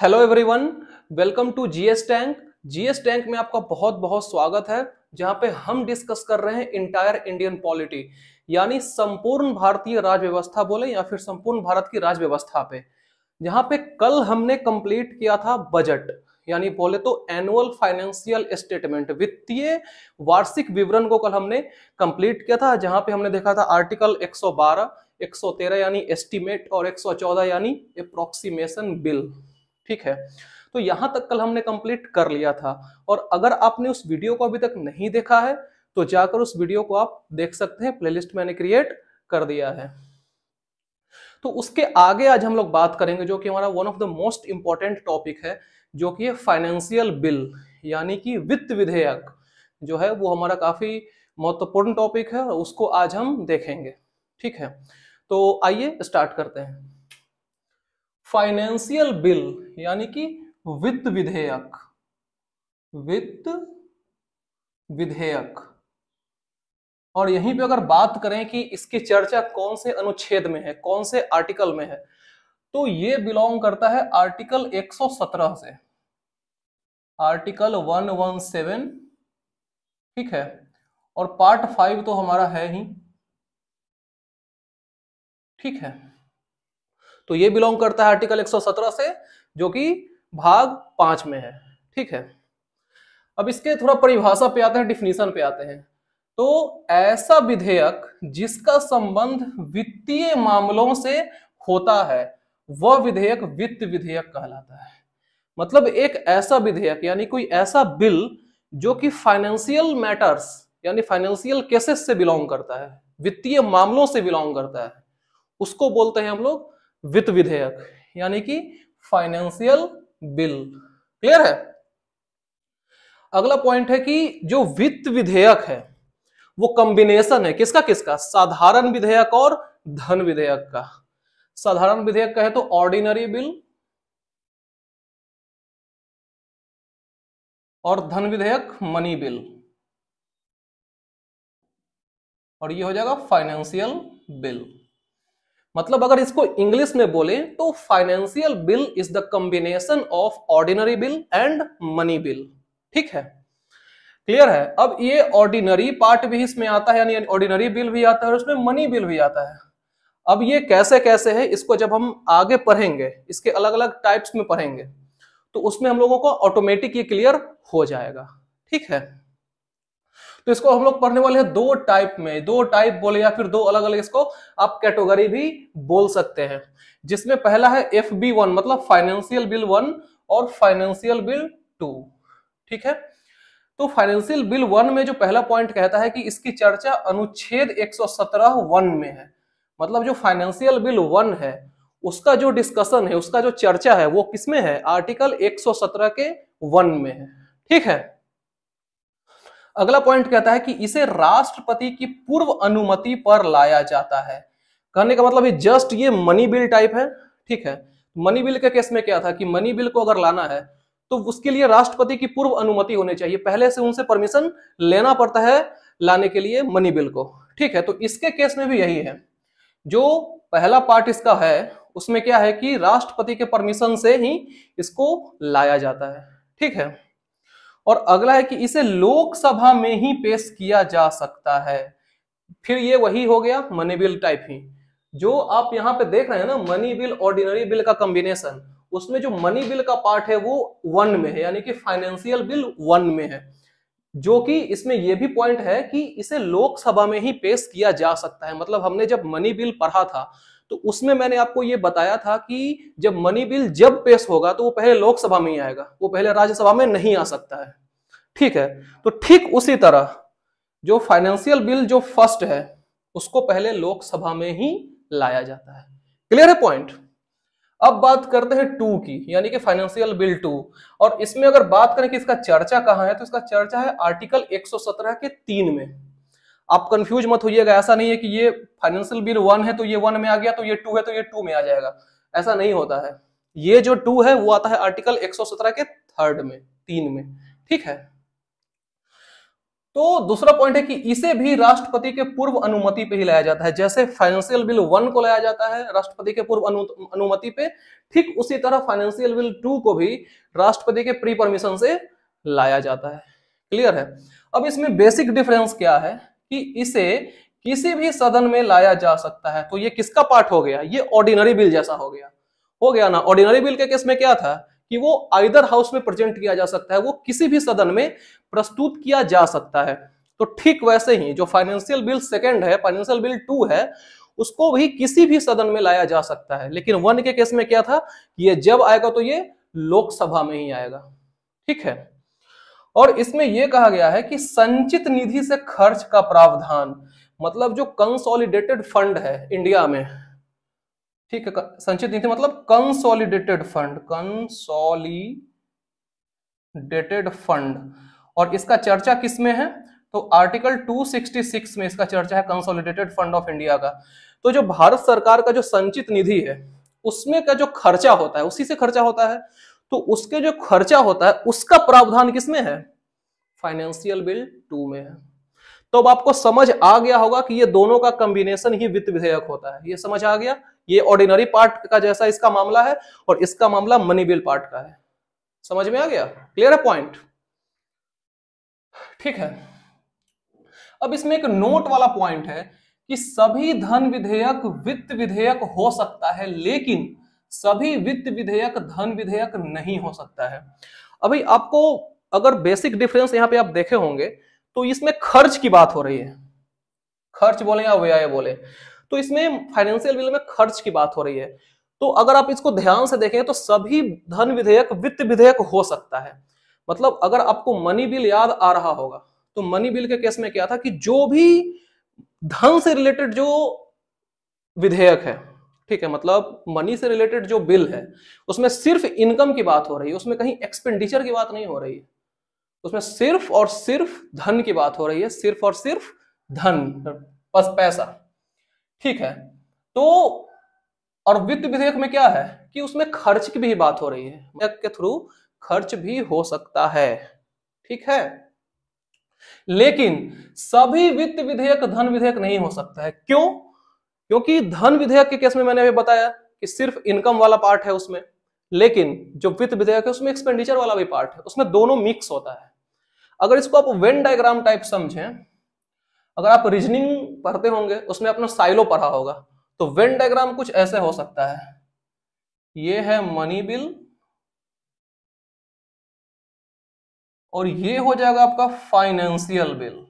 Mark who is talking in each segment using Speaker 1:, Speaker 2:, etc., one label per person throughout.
Speaker 1: hello everyone welcome to GS tank GS tank में आपका बहुत बहुत स्वागत है जहां पे हम डिस्कस कर रहे हैं इंटायर इंडियन पॉलिटी यानी संपूर्ण भारतीय व्यवस्था बोले या फिर संपूर्ण भारत की व्यवस्था पे जहां पे कल हमने कंप्लीट किया था बजट यानी बोले तो एनुअल फाइनेंशियल स्टेटमेंट वित्तीय वार्षिक विवरण को कल हमने कंप्लीट किया था जहां पे हमने देखा था आर्टिकल 112, 113 यानी एस्टीमेट और 114 यानी अप्रोक्सीमेशन बिल ठीक है तो यहां तक कल हमने कंप्लीट कर लिया था और अगर आपने उस वीडियो को अभी तक नहीं देखा है तो जाकर उस वीडियो को आप देख सकते हैं प्लेलिस्ट मैंने क्रिएट कर दिया है तो उसके आगे आज हम लोग बात करेंगे जो कि हमारा one of the most important topic है जो कि फाइनेंशियल बिल यानी कि वित्त विधेयक जो है वो हमारा काफी महत्वपूर्ण टॉपिक है और उसको आज हम देखेंगे ठीक है तो आइए स्टार्ट करते हैं फाइनेंशियल बिल यानी कि वित्त विधेयक वित्त विधेयक और यहीं पे अगर बात करें कि इसकी चर्चा कौन से अनुच्छेद में है कौन से आर्टिकल में है तो ये बिलोंग करता है आर्टिकल 117 से आर्टिकल 117 ठीक है और पार्ट फाइव तो हमारा है ही ठीक है तो ये बिलोंग करता है आर्टिकल 117 से जो कि भाग पांच में है ठीक है अब इसके थोड़ा परिभाषा पे आते हैं डिफिनीशन पे आते हैं तो ऐसा विधेयक जिसका संबंध वित्तीय मामलों से होता है वह विधेयक वित्त विधेयक कहलाता है मतलब एक ऐसा विधेयक यानी कोई ऐसा बिल जो कि फाइनेंशियल मैटर्स यानी फाइनेंशियल केसेस से बिलोंग करता है वित्तीय मामलों से बिलोंग करता है उसको बोलते हैं हम लोग वित्त विधेयक यानी कि फाइनेंशियल बिल क्लियर है अगला पॉइंट है कि जो वित्त विधेयक है वो कॉम्बिनेशन है किसका किसका साधारण विधेयक और धन विधेयक का साधारण विधेयक का है तो ऑर्डिनरी बिल और धन विधेयक मनी बिल और ये हो जाएगा फाइनेंशियल बिल मतलब अगर इसको इंग्लिश में बोले तो financial bill is the combination of ordinary bill and money bill ठीक है क्लियर है अब ये ऑर्डिनरी पार्ट भी इसमें आता है यानी ऑर्डिनरी बिल भी आता है और उसमें मनी बिल भी आता है अब ये कैसे कैसे है इसको जब हम आगे पढ़ेंगे इसके अलग अलग टाइप्स में पढ़ेंगे तो उसमें हम लोगों को ऑटोमेटिक ये क्लियर हो जाएगा ठीक है तो इसको हम लोग पढ़ने वाले हैं दो टाइप में दो टाइप बोले या फिर दो अलग अलग इसको आप कैटेगरी भी बोल सकते हैं जिसमें पहला है एफ बी वन मतलब फाइनेंशियल बिल वन और फाइनेंशियल बिल टू ठीक है तो फाइनेंशियल बिल वन में जो पहला पॉइंट कहता है कि इसकी चर्चा अनुच्छेद सत्रह वन में है मतलब जो फाइनेंशियल बिल वन है उसका जो डिस्कशन है उसका जो चर्चा है वो किसमें है आर्टिकल 117 के वन में है ठीक है अगला पॉइंट कहता है कि इसे राष्ट्रपति की पूर्व अनुमति पर लाया जाता है कहने का मतलब ये जस्ट ये मनी बिल टाइप है ठीक है मनी बिल के केस में क्या था कि मनी बिल को अगर लाना है तो उसके लिए राष्ट्रपति की पूर्व अनुमति होनी चाहिए पहले से उनसे परमिशन लेना पड़ता है लाने के लिए मनी बिल को ठीक है तो इसके केस में भी यही है जो पहला पार्ट इसका है उसमें क्या है कि राष्ट्रपति के परमिशन से ही इसको लाया जाता है ठीक है और अगला है कि इसे लोकसभा में ही पेश किया जा सकता है फिर ये वही हो गया मनी बिल टाइप ही जो आप यहाँ पे देख रहे हैं ना मनी बिल ऑर्डिनरी बिल का कॉम्बिनेशन उसमें जो मनी बिल का पार्ट है वो वन में है यानी कि फाइनेंशियल बिल वन में है जो कि इसमें यह भी पॉइंट है कि इसे लोकसभा में ही पेश किया जा सकता है मतलब हमने जब मनी बिल पढ़ा था तो उसमें मैंने आपको ये बताया था कि जब मनी बिल जब पेश होगा तो वो पहले लोकसभा में ही आएगा वो पहले राज्यसभा में नहीं आ सकता है ठीक है तो ठीक उसी तरह जो फाइनेंशियल बिल जो फर्स्ट है उसको पहले लोकसभा में ही लाया जाता है क्लियर है पॉइंट अब बात करते हैं टू की यानी कि फाइनेंशियल बिल टू और इसमें अगर बात करें कि इसका चर्चा कहां है तो इसका चर्चा है आर्टिकल 117 के तीन में आप कंफ्यूज मत होइएगा ऐसा नहीं है कि ये फाइनेंशियल बिल वन है तो ये वन में आ गया तो ये टू है तो ये टू में आ जाएगा ऐसा नहीं होता है ये जो टू है वो आता है आर्टिकल 117 के थर्ड में तीन में ठीक है तो दूसरा पॉइंट है कि इसे भी राष्ट्रपति के पूर्व अनुमति पे ही लाया जाता है जैसे फाइनेंशियल बिल वन को लाया जाता है राष्ट्रपति के पूर्व अनु, अनुमति पे ठीक उसी तरह फाइनेंशियल बिल टू को भी राष्ट्रपति के प्री परमिशन से लाया जाता है क्लियर है अब इसमें बेसिक डिफरेंस क्या है कि इसे किसी भी सदन में लाया जा सकता है तो ये किसका पार्ट हो गया ये ऑर्डिनरी बिल जैसा हो गया हो गया ना ऑर्डिनरी बिल के केस में क्या था कि वो आइदर हाउस में प्रेजेंट किया जा सकता है वो किसी भी सदन में प्रस्तुत किया जा सकता है तो ठीक वैसे ही जो फाइनेंशियल बिल सेकेंड है फाइनेंशियल बिल टू है उसको भी किसी भी सदन में लाया जा सकता है लेकिन वन के केस में क्या था कि ये जब आएगा तो ये लोकसभा में ही आएगा ठीक है और इसमें यह कहा गया है कि संचित निधि से खर्च का प्रावधान मतलब जो कंसोलिडेटेड फंड है इंडिया में ठीक है संचित निधि मतलब कंसोलिडेटेड फंड कंसोलिडेटेड फंड और इसका चर्चा किस में है तो आर्टिकल 266 में इसका चर्चा है कंसोलिडेटेड फंड ऑफ इंडिया का तो जो भारत सरकार का जो संचित निधि है उसमें का जो खर्चा होता है उसी से खर्चा होता है तो उसके जो खर्चा होता है उसका प्रावधान किसमें है फाइनेंशियल बिल टू में है तो अब आपको समझ आ गया होगा कि ये दोनों का कंबिनेशन ही वित्त विधेयक होता है ये समझ आ गया ये ऑर्डिनरी पार्ट का जैसा इसका मामला है और इसका मामला मनी बिल पार्ट का है समझ में आ गया क्लियर है पॉइंट ठीक है अब इसमें एक नोट वाला पॉइंट है कि सभी धन विधेयक वित्त विधेयक हो सकता है लेकिन सभी वित्त विधेयक धन विधेयक नहीं हो सकता है अभी आपको अगर बेसिक डिफरेंस यहाँ पे आप देखे होंगे तो इसमें खर्च की बात हो रही है खर्च बोले या व्यय बोले तो इसमें फाइनेंशियल बिल में खर्च की बात हो रही है तो अगर आप इसको ध्यान से देखें तो सभी धन विधेयक वित्त विधेयक हो सकता है मतलब अगर आपको मनी बिल याद आ रहा होगा तो मनी बिल के केस में क्या था कि जो भी धन से रिलेटेड जो विधेयक है ठीक है मतलब मनी से रिलेटेड जो बिल है उसमें सिर्फ इनकम की बात हो रही है उसमें कहीं एक्सपेंडिचर की बात नहीं हो रही है उसमें सिर्फ और सिर्फ धन की बात हो रही है सिर्फ और सिर्फ धन बस पैसा ठीक है तो और वित्त विधेयक में क्या है कि उसमें खर्च की भी बात हो रही है के थ्रू खर्च भी हो सकता है ठीक है लेकिन सभी वित्त विधेयक धन विधेयक नहीं हो सकता है क्यों क्योंकि धन विधेयक के केस में मैंने अभी बताया कि सिर्फ इनकम वाला पार्ट है उसमें लेकिन जो वित्त विधेयक है उसमें एक्सपेंडिचर वाला भी पार्ट है उसमें दोनों मिक्स होता है अगर इसको आप वेन डायग्राम टाइप समझें अगर आप रीजनिंग पढ़ते होंगे उसमें अपना साइलो पढ़ा होगा तो वेन डायग्राम कुछ ऐसे हो सकता है ये है मनी बिल और ये हो जाएगा आपका फाइनेंशियल बिल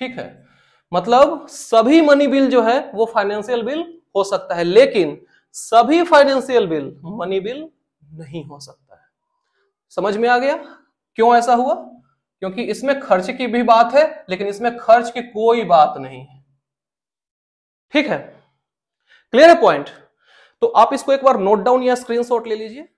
Speaker 1: ठीक है मतलब सभी मनी बिल जो है वो फाइनेंशियल बिल हो सकता है लेकिन सभी फाइनेंशियल बिल मनी बिल नहीं हो सकता है समझ में आ गया क्यों ऐसा हुआ क्योंकि इसमें खर्च की भी बात है लेकिन इसमें खर्च की कोई बात नहीं है ठीक है क्लियर है पॉइंट तो आप इसको एक बार नोट डाउन या स्क्रीनशॉट ले लीजिए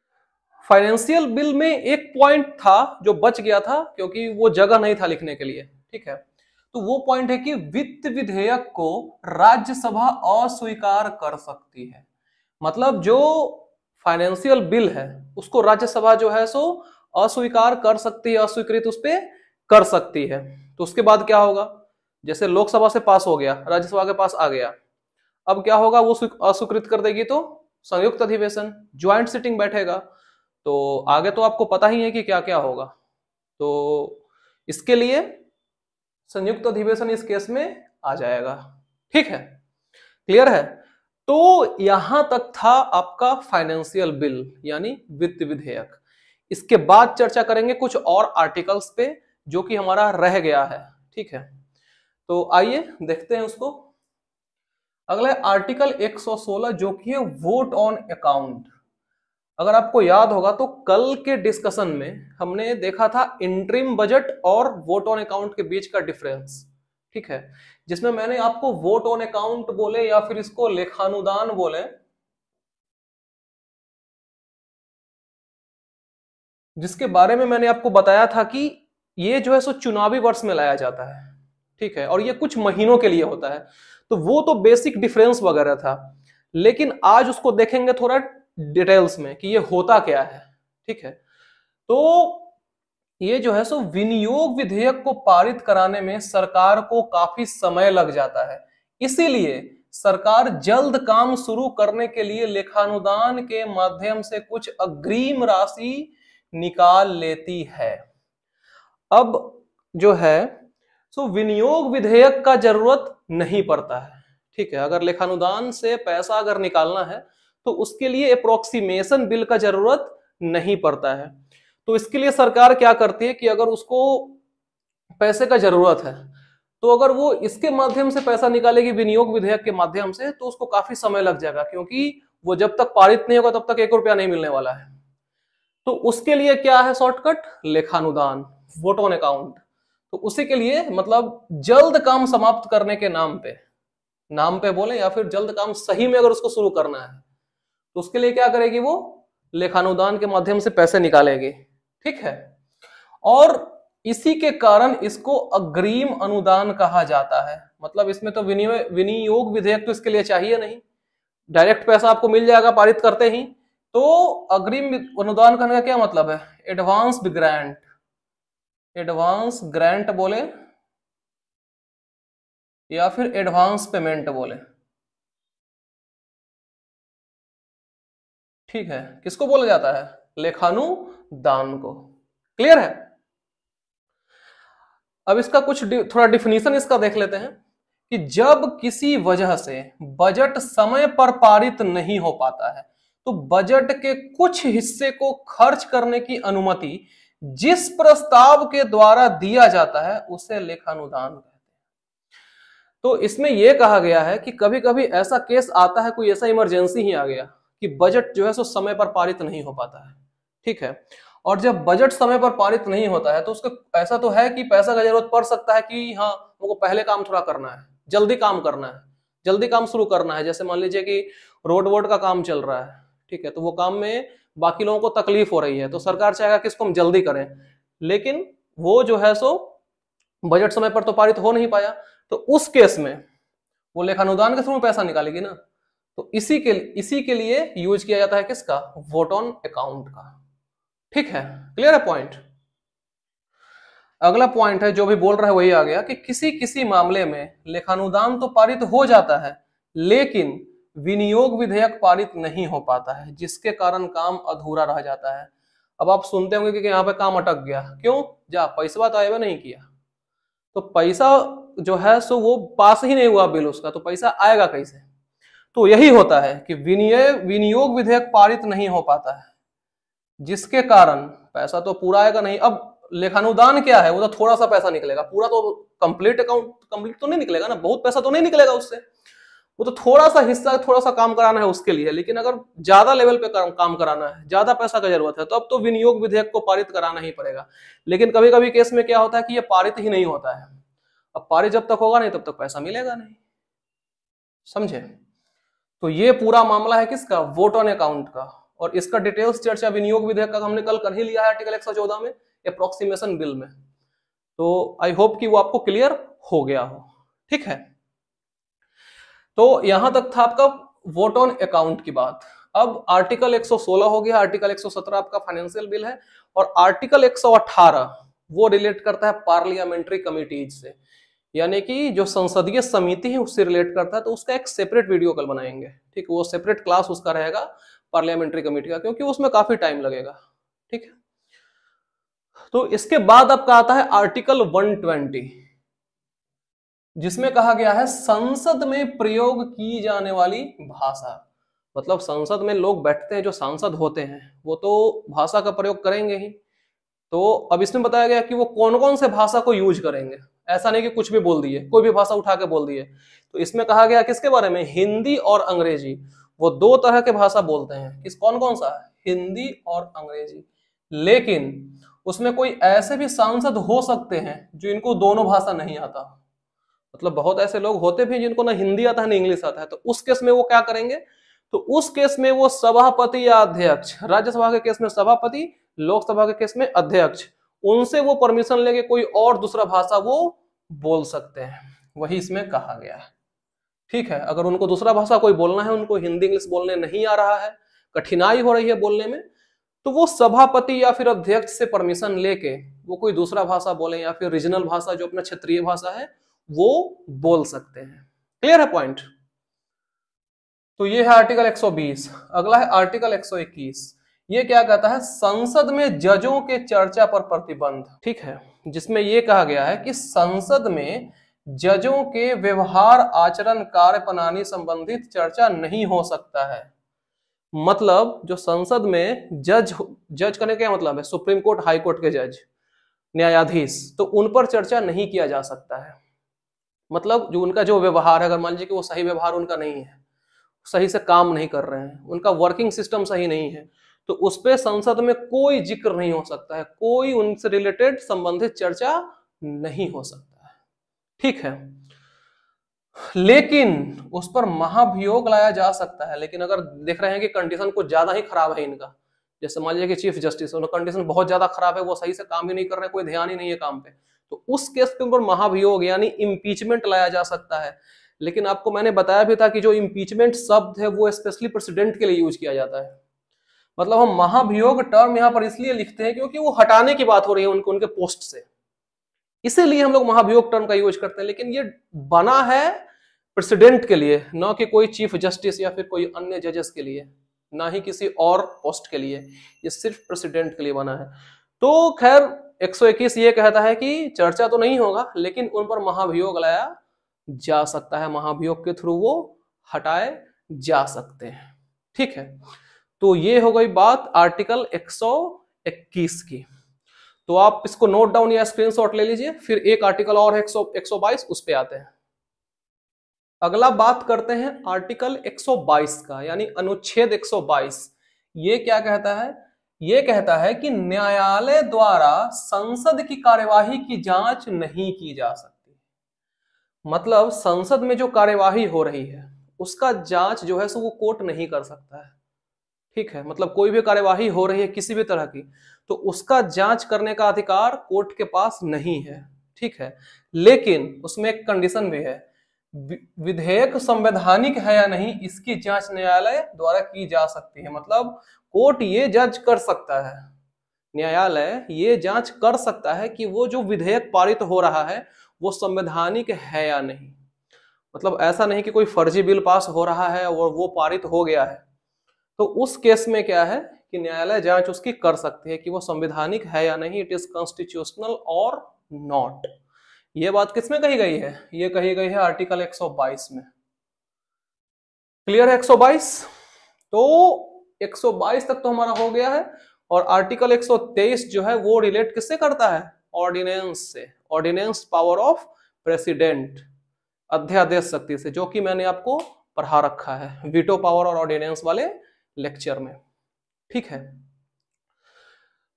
Speaker 1: फाइनेंशियल बिल में एक पॉइंट था जो बच गया था क्योंकि वो जगह नहीं था लिखने के लिए ठीक है तो वो पॉइंट है कि वित्त विधेयक को राज्यसभा अस्वीकार कर सकती है मतलब जो फाइनेंशियल बिल है उसको राज्यसभा जो है सो अस्वीकार कर सकती है अस्वीकृत उस पर कर सकती है तो उसके बाद क्या होगा जैसे लोकसभा से पास हो गया राज्यसभा के पास आ गया अब क्या होगा वो अस्वीकृत कर देगी तो संयुक्त अधिवेशन ज्वाइंट सिटिंग बैठेगा तो आगे तो आपको पता ही है कि क्या क्या होगा तो इसके लिए संयुक्त अधिवेशन इस केस में आ जाएगा ठीक है क्लियर है तो यहां तक था आपका फाइनेंशियल बिल यानी वित्त विधेयक इसके बाद चर्चा करेंगे कुछ और आर्टिकल्स पे जो कि हमारा रह गया है ठीक है तो आइए देखते हैं उसको अगला आर्टिकल 116 जो कि है वोट ऑन अकाउंट अगर आपको याद होगा तो कल के डिस्कशन में हमने देखा था इंट्रीम बजट और वोट ऑन अकाउंट के बीच का डिफरेंस ठीक है जिसमें मैंने आपको वोट ऑन अकाउंट बोले या फिर इसको लेखानुदान बोले जिसके बारे में मैंने आपको बताया था कि ये जो है सो चुनावी वर्ष में लाया जाता है ठीक है और ये कुछ महीनों के लिए होता है तो वो तो बेसिक डिफरेंस वगैरह था लेकिन आज उसको देखेंगे थोड़ा डिटेल्स में कि ये होता क्या है ठीक है तो ये जो है सो विनियोग विधेयक को पारित कराने में सरकार को काफी समय लग जाता है इसीलिए सरकार जल्द काम शुरू करने के लिए लेखानुदान के माध्यम से कुछ अग्रिम राशि निकाल लेती है अब जो है सो विनियोग विधेयक का जरूरत नहीं पड़ता है ठीक है अगर लेखानुदान से पैसा अगर निकालना है तो उसके लिए अप्रोक्सीमेशन बिल का जरूरत नहीं पड़ता है तो इसके लिए सरकार क्या करती है कि अगर उसको पैसे का जरूरत है तो अगर वो इसके माध्यम से पैसा निकालेगी विनियोग विधेयक के माध्यम से तो उसको काफी समय लग जाएगा क्योंकि वो जब तक पारित नहीं होगा तब तक एक रुपया नहीं मिलने वाला है तो उसके लिए क्या है शॉर्टकट लेखानुदान वोट ऑन अकाउंट तो उसी के लिए मतलब जल्द काम समाप्त करने के नाम पे नाम पे बोले या फिर जल्द काम सही में अगर उसको शुरू करना है तो उसके लिए क्या करेगी वो लेखानुदान के माध्यम से पैसे निकालेगी ठीक है और इसी के कारण इसको अग्रिम अनुदान कहा जाता है मतलब इसमें तो विनियोग विधेयक तो इसके लिए चाहिए नहीं डायरेक्ट पैसा आपको मिल जाएगा पारित करते ही तो अग्रिम अनुदान करने का क्या मतलब है एडवांस ग्रांट एडवांस ग्रांट बोले या फिर एडवांस पेमेंट बोले ठीक है किसको बोला जाता है लेखानुदान को क्लियर है अब इसका कुछ डि, थोड़ा डिफिनीशन इसका देख लेते हैं कि जब किसी वजह से बजट समय पर पारित नहीं हो पाता है तो बजट के कुछ हिस्से को खर्च करने की अनुमति जिस प्रस्ताव के द्वारा दिया जाता है उसे लेखानुदान कहते हैं तो इसमें यह कहा गया है कि कभी कभी ऐसा केस आता है कोई ऐसा इमरजेंसी ही आ गया कि बजट जो है सो समय पर पारित नहीं हो पाता है ठीक है और जब बजट समय पर पारित नहीं होता है तो उसका ऐसा तो है कि पैसा का जरूरत पड़ सकता है कि हाँ हमको पहले काम थोड़ा करना है जल्दी काम करना है जल्दी काम शुरू करना है जैसे मान लीजिए कि रोड वोड का काम चल रहा है ठीक है तो वो काम में बाकी लोगों को तकलीफ हो रही है तो सरकार चाहेगा कि इसको हम जल्दी करें लेकिन वो जो है सो बजट समय पर तो पारित हो नहीं पाया तो उस केस में वो लेखानुदान के थ्रू पैसा निकालेगी ना तो इसी के इसी के लिए यूज किया जाता है किसका वोट ऑन अकाउंट का ठीक है क्लियर है पॉइंट अगला पॉइंट है जो भी बोल रहा है वही आ गया कि किसी किसी मामले में लेखानुदान तो पारित हो जाता है लेकिन विनियोग विधेयक पारित नहीं हो पाता है जिसके कारण काम अधूरा रह जाता है अब आप सुनते होंगे कि यहाँ पे काम अटक गया क्यों जा पैसा तो आया नहीं किया तो पैसा जो है सो वो पास ही नहीं हुआ बिल उसका तो पैसा आएगा कैसे तो यही होता है कि विनियोग विधेयक पारित नहीं हो पाता है जिसके कारण पैसा तो पूरा आएगा नहीं अब लेखानुदान क्या है वो तो थोड़ा सा पैसा निकलेगा पूरा तो कंप्लीट अकाउंट कंप्लीट तो नहीं निकलेगा ना बहुत पैसा तो नहीं निकलेगा उससे वो तो थोड़ा सा हिस्सा थोड़ा सा काम कराना है उसके लिए लेकिन अगर ज्यादा लेवल पे काम, काम कराना है ज्यादा पैसा का जरूरत है तो अब तो विनियोग विधेयक को पारित कराना ही पड़ेगा लेकिन कभी कभी केस में क्या होता है कि ये पारित ही नहीं होता है अब पारित जब तक होगा नहीं तब तक पैसा मिलेगा नहीं समझे तो ये पूरा मामला है किसका वोट ऑन अकाउंट का और इसका डिटेल्स चर्चा विनियोग विधेयक का हमने कल कर ही लिया है आर्टिकल एक में अप्रोक्सीमेशन बिल में तो आई होप कि वो आपको क्लियर हो गया हो ठीक है तो यहां तक था आपका वोट ऑन अकाउंट की बात अब आर्टिकल 116 हो गया आर्टिकल 117 आपका फाइनेंशियल बिल है और आर्टिकल 118 वो रिलेट करता है पार्लियामेंट्री कमिटीज से यानी कि जो संसदीय समिति है उससे रिलेट करता है तो उसका एक सेपरेट वीडियो कल बनाएंगे ठीक वो सेपरेट क्लास उसका रहेगा पार्लियामेंट्री कमेटी का क्योंकि उसमें काफी टाइम लगेगा ठीक है तो इसके बाद आपका आता है आर्टिकल 120 जिसमें कहा गया है संसद में प्रयोग की जाने वाली भाषा मतलब संसद में लोग बैठते हैं जो सांसद होते हैं वो तो भाषा का प्रयोग करेंगे ही तो अब इसमें बताया गया कि वो कौन कौन से भाषा को यूज करेंगे ऐसा नहीं कि कुछ भी बोल दिए कोई भी भाषा उठा के बोल दिए तो इसमें कहा गया किसके बारे में हिंदी और अंग्रेजी वो दो तरह के भाषा बोलते हैं किस कौन कौन सा हिंदी और अंग्रेजी लेकिन उसमें कोई ऐसे भी सांसद हो सकते हैं जो इनको दोनों भाषा नहीं आता मतलब बहुत ऐसे लोग होते भी जिनको ना हिंदी आता है ना इंग्लिश आता है तो उस केस में वो क्या करेंगे तो उस केस में वो सभापति या अध्यक्ष राज्यसभा के केस में सभापति लोकसभा के केस में अध्यक्ष उनसे वो परमिशन लेके कोई और दूसरा भाषा वो बोल सकते हैं वही इसमें कहा गया है ठीक है अगर उनको दूसरा भाषा कोई बोलना है उनको हिंदी इंग्लिश बोलने नहीं आ रहा है कठिनाई हो रही है बोलने में तो वो सभापति या फिर अध्यक्ष से परमिशन लेके वो कोई दूसरा भाषा बोले या फिर रीजनल भाषा जो अपना क्षेत्रीय भाषा है वो बोल सकते हैं क्लियर है पॉइंट तो ये है आर्टिकल 120 अगला है आर्टिकल 121 ये क्या कहता है संसद में जजों के चर्चा पर प्रतिबंध ठीक है जिसमें यह कहा गया है कि संसद में जजों के व्यवहार आचरण कार्य प्रणाली संबंधित चर्चा नहीं हो सकता है मतलब जो संसद में जज जज करने का मतलब है सुप्रीम कोर्ट हाई कोर्ट के जज न्यायाधीश तो उन पर चर्चा नहीं किया जा सकता है मतलब जो उनका जो व्यवहार है अगर मान लीजिए कि वो सही व्यवहार उनका नहीं है सही से काम नहीं कर रहे हैं उनका वर्किंग सिस्टम सही नहीं है तो उस पर संसद में कोई जिक्र नहीं हो सकता है कोई उनसे रिलेटेड संबंधित चर्चा नहीं हो सकता है ठीक है लेकिन उस पर महाभियोग लाया जा सकता है लेकिन अगर देख रहे हैं कि कंडीशन कुछ ज्यादा ही खराब है इनका जैसे मान लीजिए कि चीफ जस्टिस उनका कंडीशन बहुत ज्यादा खराब है वो सही से काम ही नहीं कर रहे कोई ध्यान ही नहीं है काम पे तो उस केस के ऊपर महाभियोग यानी इम्पीचमेंट लाया जा सकता है लेकिन आपको मैंने बताया भी था कि जो इम्पीचमेंट शब्द है वो स्पेशली प्रेसिडेंट के लिए यूज किया जाता है मतलब हम महाभियोग टर्म यहां पर इसलिए लिखते हैं क्योंकि वो हटाने की बात हो रही है उनको उनके पोस्ट से इसीलिए हम लोग महाभियोग टर्म का यूज करते हैं लेकिन ये बना है प्रेसिडेंट के लिए ना कि कोई चीफ जस्टिस या फिर कोई अन्य जजेस के लिए ना ही किसी और पोस्ट के लिए ये सिर्फ प्रेसिडेंट के लिए बना है तो खैर 121 ये कहता है कि चर्चा तो नहीं होगा लेकिन उन पर महाभियोग लाया जा सकता है महाभियोग के थ्रू वो हटाए जा सकते हैं ठीक है तो ये हो गई बात आर्टिकल 121 की तो आप इसको नोट डाउन या स्क्रीनशॉट ले लीजिए फिर एक आर्टिकल और है सौ 122 उस पर आते हैं अगला बात करते हैं आर्टिकल 122 का यानी अनुच्छेद 122 ये क्या कहता है ये कहता है कि न्यायालय द्वारा संसद की कार्यवाही की जांच नहीं की जा सकती मतलब संसद में जो कार्यवाही हो रही है उसका जांच जो है सो वो कोर्ट नहीं कर सकता है ठीक है मतलब कोई भी कार्यवाही हो रही है किसी भी तरह की तो उसका जांच करने का अधिकार कोर्ट के पास नहीं है ठीक है लेकिन उसमें एक कंडीशन भी है विधेयक संवैधानिक है या नहीं इसकी जांच न्यायालय द्वारा की जा सकती है मतलब कोर्ट ये जज कर सकता है न्यायालय ये जांच कर सकता है कि वो जो विधेयक पारित हो रहा है वो संवैधानिक है या नहीं मतलब ऐसा नहीं कि कोई फर्जी बिल पास हो रहा है और वो पारित हो गया है तो उस केस में क्या है कि न्यायालय जांच उसकी कर सकती है कि वो संविधानिक है या नहीं इट इज कॉन्स्टिट्यूशनल और नॉट ये बात किसमें कही गई है ये कही गई है आर्टिकल 122 में क्लियर है 122 तो 122 तक तो हमारा हो गया है और आर्टिकल 123 जो है वो रिलेट किससे करता है ऑर्डिनेंस से ऑर्डिनेंस पावर ऑफ प्रेसिडेंट अध्यादेश शक्ति से जो कि मैंने आपको पढ़ा रखा है वीटो पावर और ऑर्डिनेंस वाले लेक्चर में ठीक है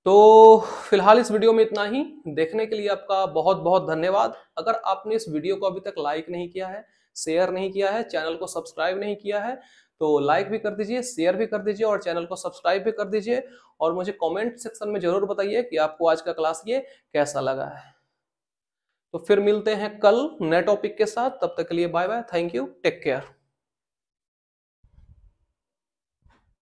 Speaker 1: तो फिलहाल इस वीडियो में इतना ही देखने के लिए आपका बहुत बहुत धन्यवाद अगर आपने इस वीडियो को अभी तक लाइक नहीं किया है शेयर नहीं किया है चैनल को सब्सक्राइब नहीं किया है तो लाइक भी कर दीजिए शेयर भी कर दीजिए और चैनल को सब्सक्राइब भी कर दीजिए और मुझे कमेंट सेक्शन में ज़रूर बताइए कि आपको आज का क्लास ये कैसा लगा है तो फिर मिलते हैं कल नए टॉपिक के साथ तब तक के लिए bye bye thank you take care